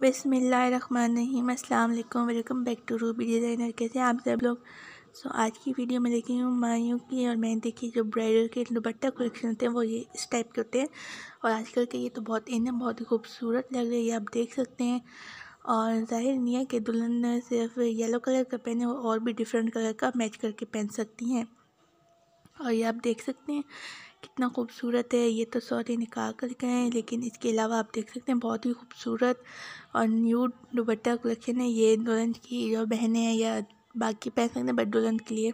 बिसमीम अल्लाम welcome back to Ruby designer कैसे आप सब लोग सो आज की वीडियो में देखी हूँ मायूं की और मैंने देखी जो ब्राइडल के दुपट्टा कलेक्शन होते हैं वो ये इस टाइप के होते हैं और आजकल के ये तो बहुत इन बहुत ही खूबसूरत लग रही है आप देख सकते हैं और जाहिर नहीं है कि दुल्हन सिर्फ येलो कलर का पहने और भी डिफरेंट कलर का मैच करके पहन सकती हैं और ये आप देख सकते हैं कितना खूबसूरत है ये तो सॉरी निकाह कर गए हैं लेकिन इसके अलावा आप देख सकते हैं बहुत ही खूबसूरत और न्यू दुबट्टा कलेक्शन है ये दुल्हन की जो बहनें हैं या बाकी पहन सकते हैं बट दुल्हन के लिए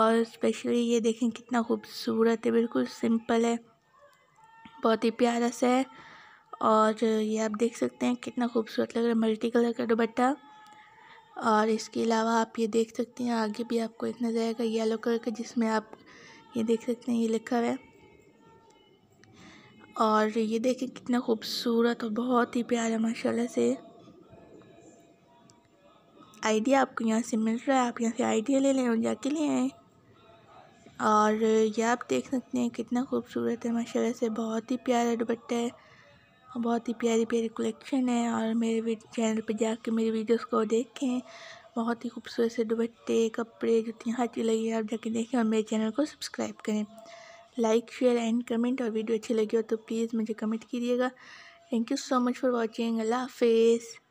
और स्पेशली ये देखें कितना खूबसूरत है बिल्कुल सिंपल है बहुत ही प्यारा सा है और ये आप देख सकते हैं कितना खूबसूरत लग रहा है मल्टी कलर का दुबट्टा और इसके अलावा आप ये देख सकते हैं आगे भी आपको एक नज़र आएगा येलो कलर का जिसमें आप ये देख सकते हैं ये लिखा हुआ है और ये देखें कितना खूबसूरत और बहुत ही प्यारा माशाल्लाह से आइडिया आपको यहाँ से मिल रहा है आप यहाँ से आइडिया ले लें और जाके ले आए और ये आप देख सकते हैं कितना खूबसूरत है माशाल्लाह से बहुत ही प्यारा दुपट्टा है बहुत ही प्यारी प्यारी कलेक्शन है और मेरे चैनल पर जाके मेरी वीडियोस को देखें बहुत ही खूबसूरत से दुबट्टे कपड़े जुतियाँ हर चीज़ लगी आप जाके देखें और मेरे चैनल को सब्सक्राइब करें लाइक शेयर एंड कमेंट और वीडियो अच्छी लगी हो तो प्लीज़ मुझे कमेंट कीजिएगा thank you so much for watching अल्लाह हाफिज़